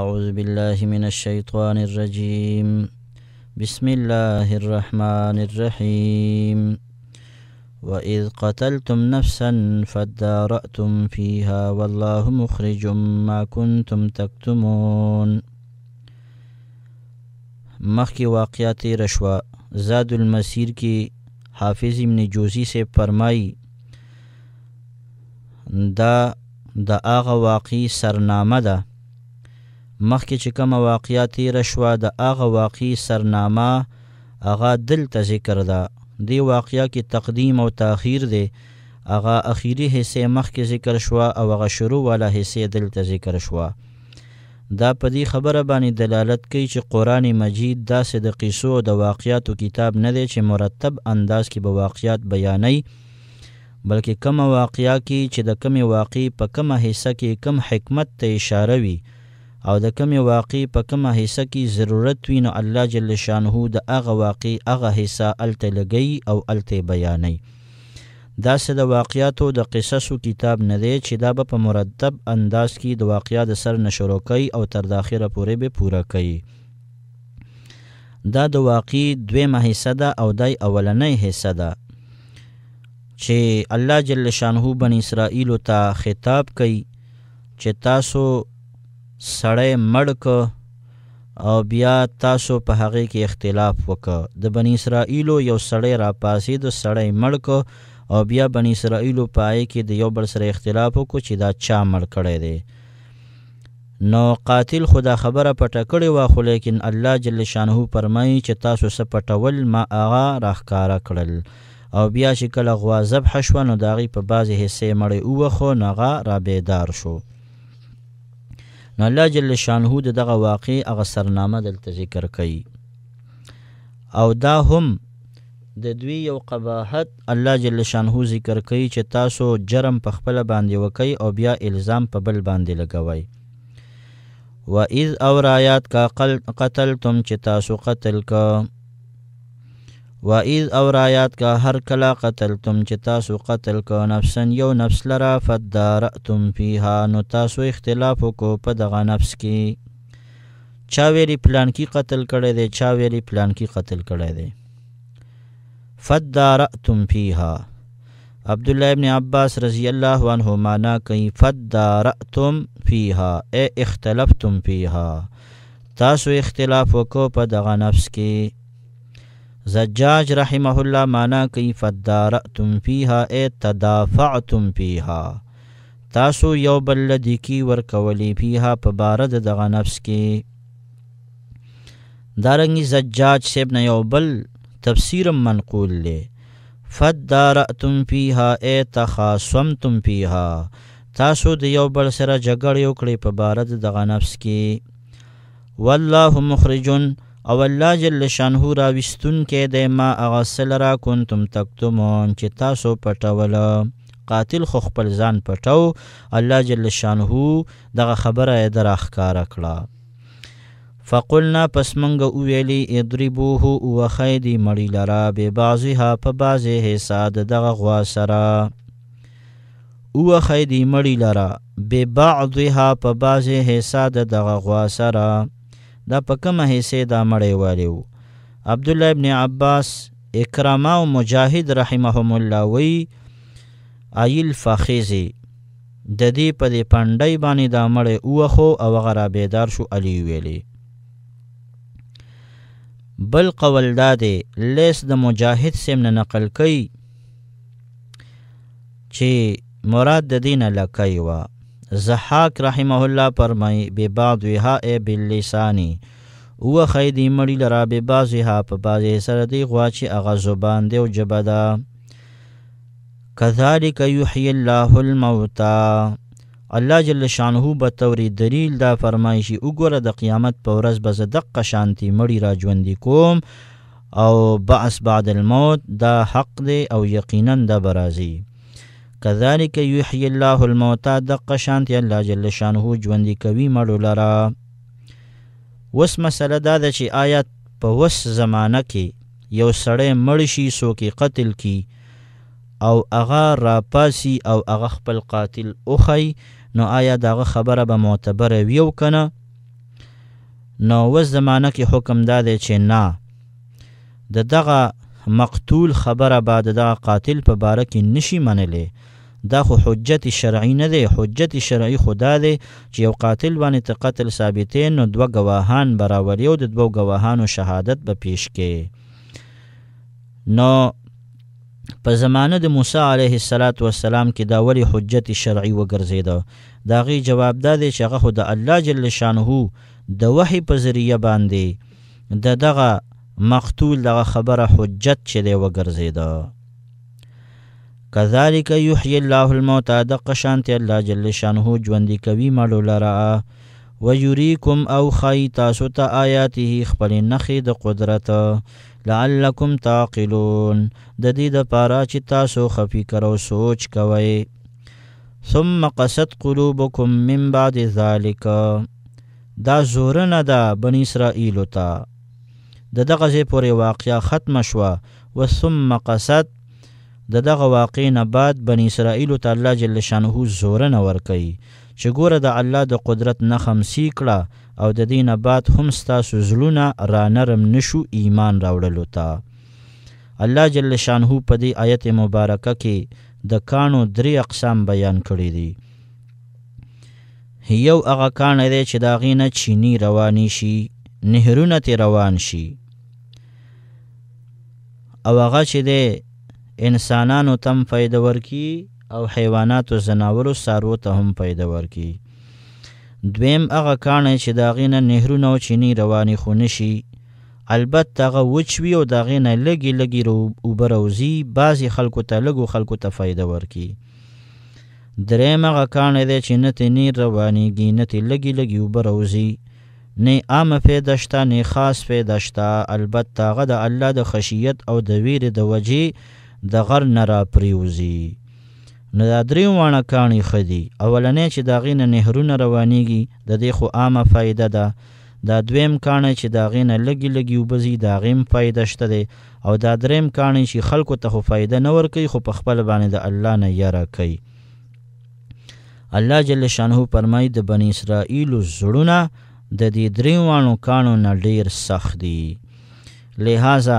أعوذ بالله من الشيطان الرجيم بسم الله الرحمن الرحيم وإذ قتلتم نفسا فادارأتم فيها والله مخرج ما كنتم تكتمون مخی واقعات رشوہ زاد المسیر کی حافظ ابن جوزی سے فرمائی دا د هغه واقعي سرنامه ده مخکې چې کوم واقعیا تیر شوه د هغه واقعي سرنامه هغه دلته ذکر ده دی واقعیا کې تقدیم او تاخير دی هغه اخیری حصے مخکې ذکر شوه او هغه شروع والا حصے دلته ذکر شوه دا په دې خبره باندې دلالت کوي چې قران مجید داسې د قصو او د واقعیاتو کتاب نه دی چې مرتب انداز کې به واقعیات بیانې بلکې کم واقعیا کې چې د کم واقع په کم حصہ کې کم حکمت ته اشاره وي او د کمی واقع په کومه حصہ کې ضرورت وي نو الله جل شانه د هغه واقع هغه حصہ الته لګي او الته بیانې دا سه د واقعیاتو د قصصو کتاب نه دی چې دا په مرتب انداز کې د واقعیات سر نشورو کوي او تر داخره پورې به پوره کوي دا د واقع دویمه حصہ ده او دای اولنۍ حصہ ده چې الله جل شانه بن اسرائیل ته خطاب کوي چې تاسو سړی مړ که او بیا تاسو په هغه کې اختلاف وکړه د بنی اسرائیلو یو سړی راپاسې د سړی مړ که او بیا بنی اسرائیلو پای کې د یو بل سره اختلاف وکړو چې دا چا مړ کړی دی نو قاتل خدا خبره پټه کړې وه خو لیکن الله جل شانه فرمایي چې تاسو څه پټول ما هغه راښکاره کړل او بیا چې کله غوا ذبح شوه نو د هغې په بعضې حصې مړې ووخو نو هغه رابیدار شو نو الله جل شانه د دغه واقع هغه سرنامه دلته ذکر کړي او دا هم د دوی یو قباحت الله جل شانه ذکر کړي چې تاسو جرم په خپل باندې وکي او بیا الزام په بل باندې لګوي و اذ اور آیات کا قتل تم چې تاسو قتل کا و اذ او رایات کا هر کلا قتلتم چې تاسو قتل کو نفسن یو نفس لرا فدارتم فیها نو تاسو اختلاف کو په دغه نفس کې چا ویلی پلان کې قتل کړي دی چا ویلی پلان کې قتل کړي دی فدارتم فیها عبد الله ابن عباس رضی الله عنه معنا کوي فدارتم فیها اے اختلفتم فیها تاسو اختلاف وکړو په دغه نفس کې زجاج رحمه الله معنا کوي فدارتم فيها اي تدافعتم فيها تاسو یو بل لدی کی ورکولې فيها په بارد دغه نفس کې دارنګي زجاج سیب نه یو بل تفسیر منقول لې فدارتم فيها اي تخاصمتم فيها تاسو د یو بل سره جګړه وکړې په بارد دغه نفس کې والله مخرجن او الله جل شانه را وستون کې د ما اغسل را کنتم تکتمون چې تاسو پټول قاتل خو خپل ځان پټاو الله جل شانه دغه خبره در اخکار کړه فقلنا پس منګه ویلی ادربوه وخیدی مړی لرا به بعضها په بعضه حساب دغه غوا سره وخیدی مړی لرا به بعضها په بعضه حساب دغه غوا سره دا په کومه حصے دا مړې والی وو عبد الله ابن عباس اکرامه او مجاهد رحمهم الله وی ایل فخیزی د دې په دې پندای باندې دا مړې اوخو او غرا بیدار شو علی ویلی بل قول دادې لیس د دا مجاهد سیم نه نقل کړي چې مراد د دینه لکای و زحاک رحمه الله فرمای به بعد وها باللسانی و خیدی مړی لرا به بازی ها په بازی سره دی غواچی اغه زبان دی او جبدا کذالک یحیی الله الموتى الله جل شانه به توری دلیل دا فرمایشي وګوره د قیامت په ورځ به زدقه شانتی مړی را ژوندې کوم او بعث بعد الموت دا حق دی او یقینا دا برازی کذالک یحیی الله الموتى دق شانت الله جل شانه ژوند کوي مړو لرا وس مسله دا ده چې آیات په وس زمانہ کې یو سړی مړ شي سوکي قتل کی او هغه راپاسي او هغه خپل قاتل اوخی نو آیا داغه خبره به معتبره ویو کنه نو وس زمانہ کې حکم دا دی چې نه د دغه مقتول خبره بعد د قاتل په باره کې نشي منلې دا خو حجت شرعي نه دی حجت شرعي خدا دی چې یو قاتل باندې ته قتل ثابتین نو دوه گواهان براوري او د دوه گواهانو شهادت به پیش کې نو په زمانه د موسی علیه السلام کې دا ولی حجت شرعي وګرځیدو دا غي جواب دا دی چې هغه خو د الله جل شانه د وحي په ذریعہ باندې د دغه مقتول دغه خبره حجت چې دی وګرځیدو کذالک یحیی الله الموت د قشانت الله جل شانه ژوند کوي مړو لرا ویریکم او خی تاسو ته تا آیاته خپل نخې د قدرت لعلکم تعقلون د دې د پاره چې تاسو خفي کرو سوچ کوئ ثم قست قلوبکم من بعد ذالک دا زورنه ده بنی اسرائیل ته د دغه ځې پورې واقعیا ختم شوه وثم قست د دغه واقع نه بعد بنی اسرائیل ته الله جل شانه زورنه ورکي چې ګوره د الله د قدرت نه خمسی کړه او د دین بعد هم ستاسو زلونه را نرم نشو ایمان راوړلو ته الله جل شانه په دې آیت مبارکه کې د کانو درې اقسام بیان کړی دي یو هغه کان دی چې دا غینه چینی رواني شي نهرونه تی روان شي او هغه چې دی انسانانو تم فایده ورکی او حیوانات او زناورو سارو ته هم فایده ورکی دویم هغه کانه چې داغینه نهرونه او چینی رواني خونه شي البته هغه وچوي او داغینه لګي لګي رو وبروزی بعضی خلکو ته لګو خلکو ته فایده ورکی دریم هغه کانه دی چې نته نیر رواني گینته لګي لګي وبروزی نه عام پیدا شته نه خاص پیدا شته البته هغه د الله د خشیت او د ویره د وجې د غر نه را پریوزي نو دا درې وانه کانی خدي اولنې چې دا غینه نهرونه روانيږي د دې خو عامه فایده ده دا دویم کانی چې دا غینه لګي لګي وبزي دا غیم فایده شته دي او دا دریم کانی چې خلکو ته خو فایده نه ورکي خو په خپل باندې د الله نه یاره کوي الله جل شانه فرمایي د بنی اسرائیل زړونه د دې درې وانو کانو نه ډیر سخت دي لہذا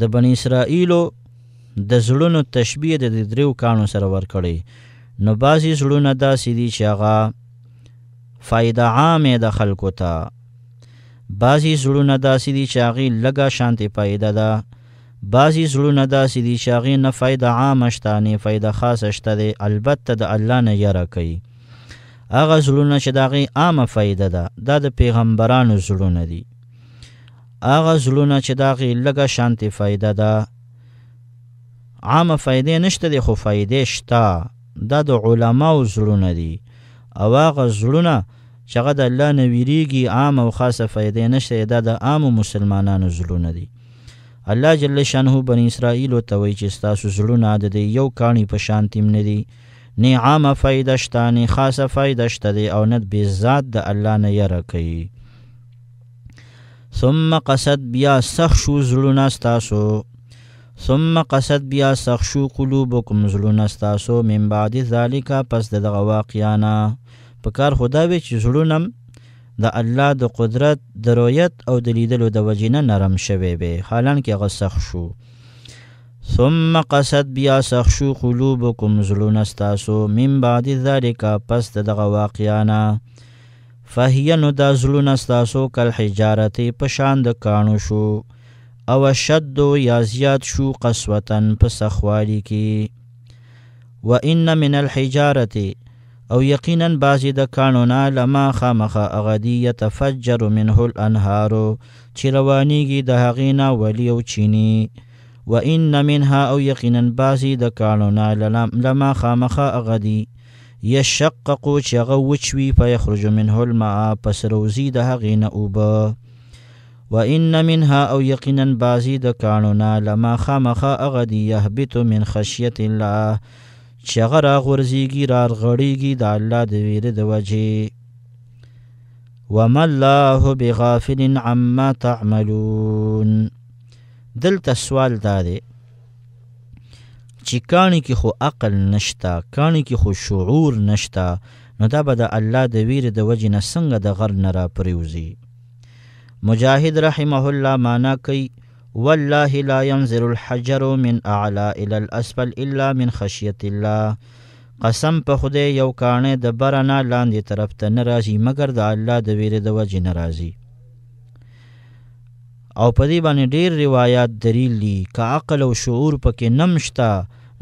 د بنی اسرائیلو د زړونو تشبیه د دریو کانو سره ورکړي نو بعضی زړونه داسې دي چې هغه فایده عامه د خلکو ته بعضی زړونه داسې دي چې هغه لګه شانتي پایده ده بعضی زړونه داسې دي چې هغه نه فایده عامه شته نه فایده خاصه شته دی البته د الله نه یره کوي هغه زړونه چې دغه عامه فایده ده دا د پیغمبرانو زړونه دي هغه زلونه چې دا غي لګه شانتي فائدہ ده عام فائدې نشته دي خو فائدې شته دا د علماو زلونه دي او هغه زلونه چې هغه د الله نه ویریږي عام او خاصه فائدې نشته دا د عام مسلمانانو زلونه دي الله جل شانه بنی اسرائیل ته وی چې تاسو زړونه د یو کانی په شان تیم نه دي نه عامه فائدہ شته نه خاصه فائدہ شته او نه به ذات د الله نه یره کوي ثم قصد بیا سخ شو زړونه ستاسو ثم قصد بیا سخ شو قلوبکم زړونه ستاسو من بعد ذالک پس دغه واقعانا په کار خدا وی چې زړونم د الله د قدرت د رویت او د لیدلو د وجینه نرم شوي به حالان کې غسخ شو ثم قصد بیا سخ شو قلوبکم زړونه ستاسو من بعد ذالک پس دغه واقعانا فهینو دا زلون استاسو کل حجارتی پشان د کانو شو او شد یا زیاد شو قسوتن په سخوالی کی و ان من الحجارتی او یقینا بعضی د کانونا لما خامخه اغدی یتفجر منه الانهارو چې روانیږي د هغینا ولی او چینی و ان منها او یقینا بعضی د کانونا لما خامخه اغدی یشقق چې هغه وچوي فیخرج منه الماء پس روزي د هغې نه اوبه وان منها او یقینا بعضی د کانونه لما خامخه هغه دي یهبط من خشیت الله چې هغه راغورځېږي رارغړېږي د الله د ویرې د وجې وما الله بغافل عما تعملون دلته سوال دا دی چې کانی کې خو عقل نشتا کانی کې خو شعور نشتا نو دا به د الله د ویره د وجې نه څنګه د غر نه را پریوزي مجاهد رحمه الله معنا کوي والله لا ينزل الحجر من اعلى الى الاسفل الا من خشيه الله قسم په خوده یو کانه د برنه لاندې طرف ته ناراضي مګر د الله د ویره د وجې ناراضي او په دې باندې ډیر روایت دلیل دي که عقل او شعور پکې نمشتا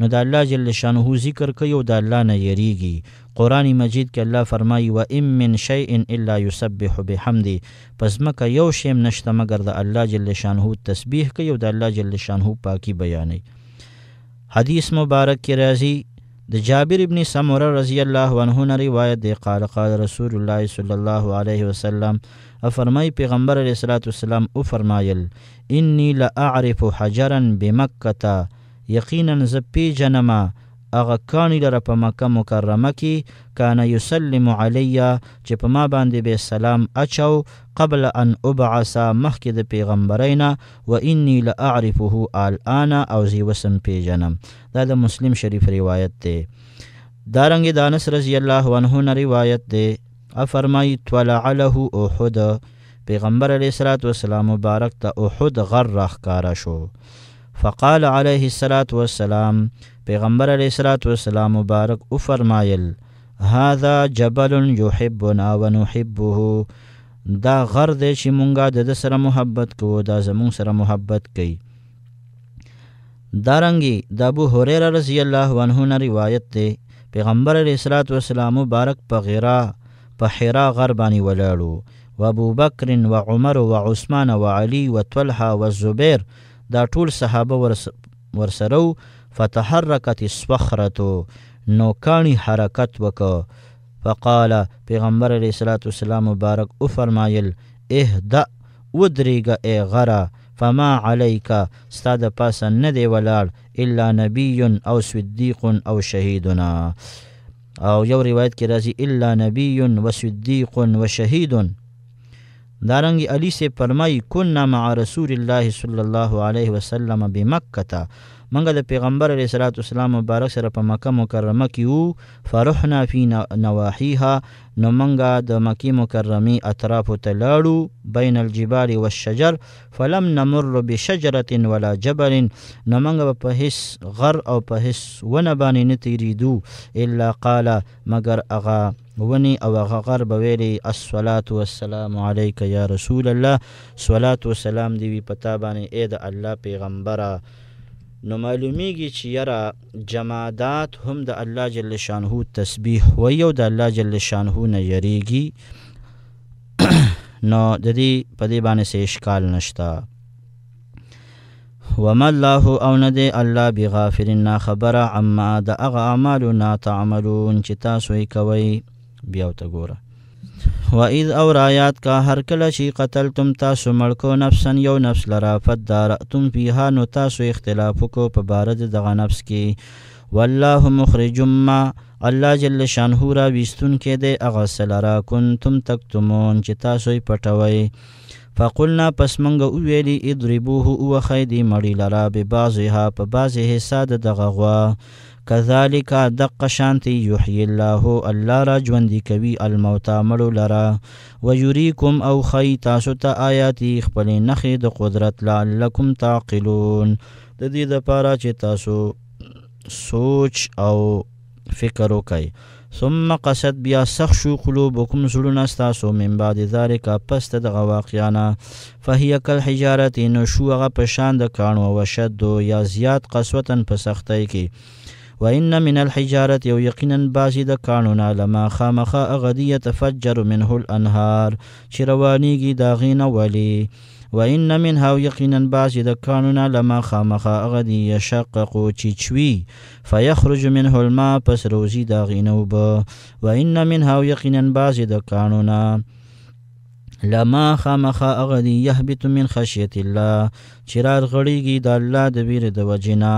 نو د الله جل شانه ذکر کوي او د الله نه یریږي قران مجید کې الله فرمایي و ام من شیء الا یسبح بحمدی پس مکه یو شیم نشته مگر د الله جل شانه تسبیح کوي او د الله جل شانه پاکي بیانوي حدیث مبارک کې راځي د جابر ابن سمره رضی الله عنه نه روایت دی قال قال رسول الله صلی الله علیه وسلم فرمای پیغمبر علیہ الصلوۃ والسلام او فرمایل انی لا اعرف حجرا بمکه یقینا زپی جنما اغه کانی لره په مکه مکرمه کې کان یسلم علی چې په ما باندې به سلام اچو قبل ان ابعث مخکې د پیغمبرینا و انی لاعرفه الان او زی وسم پیجنم دا د مسلم شریف روایت دی دارنګ دانس رضی الله عنه نه روایت دی افرمای طلع له احد پیغمبر علیه الصلاۃ والسلام مبارک ته احد غر راخکارا شو فقال علیه الصلاۃ والسلام پیغمبر علیه الصلاۃ والسلام مبارک او فرمایل هذا جبل يحبنا ونحبه دا غر دی چې مونږه د سره محبت کوو دا زمون سره محبت کوي دارنګي د ابو هريره رضی الله عنه نه روایت دی پیغمبر علیه الصلاۃ والسلام مبارک په غیرا په حرا غر باندې ولاړو و ابو بکر و عمر و عثمان و علی و طلحه و زبیر دا ټول صحابه ورس ورسره فتحرکت الصخره نو کانی حرکت وکړه فقال پیغمبر علیہ الصلوۃ والسلام مبارک او فرمایل اهدا ودریګه ای غرا فما علیک استاد پاس نه دی ولاړ الا نبی او صدیق او شهیدنا او یو روایت کې راځي الا نبی و صدیق و شهید دارنګ علی سے فرمای کنا مع رسول الله صلی الله علیه وسلم بمکه منګه د پیغمبر علیه الصلاۃ والسلام مبارک سره په مکه مکرمه کې وو فرحنا فی نواحیها نو منګه د مکی مکرمه اطراف ته لاړو بین الجبال والشجر فلم نمر بشجره ولا جبل نو منګه په هیڅ غر او په هیڅ ونه باندې نه تیریدو الا قال مگر اغا ونی او هغه غر به ویلي الصلات والسلام علیک یا رسول الله صلات والسلام دی پتا باندې اې د الله پیغمبره نو معلومیږي چې یره جمادات هم د الله جل شانه تسبیح وي او د الله جل شانه نه یریږي نو د دې په دې باندې څه اشکال نشتا وما الله او نه دی الله بغافر نه خبره عما د هغه اعمالو نه تعملون چې تاسو یې کوئ بیا ته ګوره و اذ او رایات کا هر کله چې قتلتم تاسو مړکو نفسن یو نفس لرا فدارتم فیها نو تاسو اختلاف کو په بارد دغه نفس کې والله مخرج ما الله جل شانه را وستون کې د اغه سلرا کنتم تکتمون چې تاسو پټوي فقلنا پس منګه ویلی ادربوه او خیدی مړی لرا به بازه په بازه حصہ دغه غوا كذلك دق شانتي يحيي الله الله را ژوندي کوي الموتا مړو لرا ويريكم او خي تاسو ته تا آیاتي خپل نخې د قدرت لعلکم تعقلون د دې لپاره چې تاسو سوچ او فکر وکئ ثم قصد بیا سخ شو قلوبکم زړونه ستاسو من بعد ذالک پس ته دغه واقعیانه فهیه کل حجارت نو شو هغه په شان د کاڼو وشد یا زیات قسوتن په سختۍ کې وان من الحجاره یو یقینا باسي د کانونا لما خامخه اغدی تفجر منه الانهار چې روانيږي دا غینه ولی وان منها یقینا باسي د کانونا لما خامخه اغدی یشقق چچوي فيخرج منه الماء پس روزي دا غینه وب وان منها یقینا باسي د کانونا لما خامخا اغدی یهبت من خشیت الله چرار غړیږي دا الله د ویر د وجنا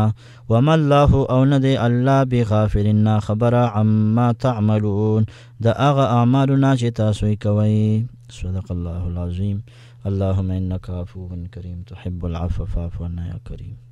وما الله او ندي الله بغافلنا خبر عما تعملون د اغا اعمالنا چې تاسو یې صدق الله العظیم اللهم انك عفو كريم تحب العفو فاعف عنا يا كريم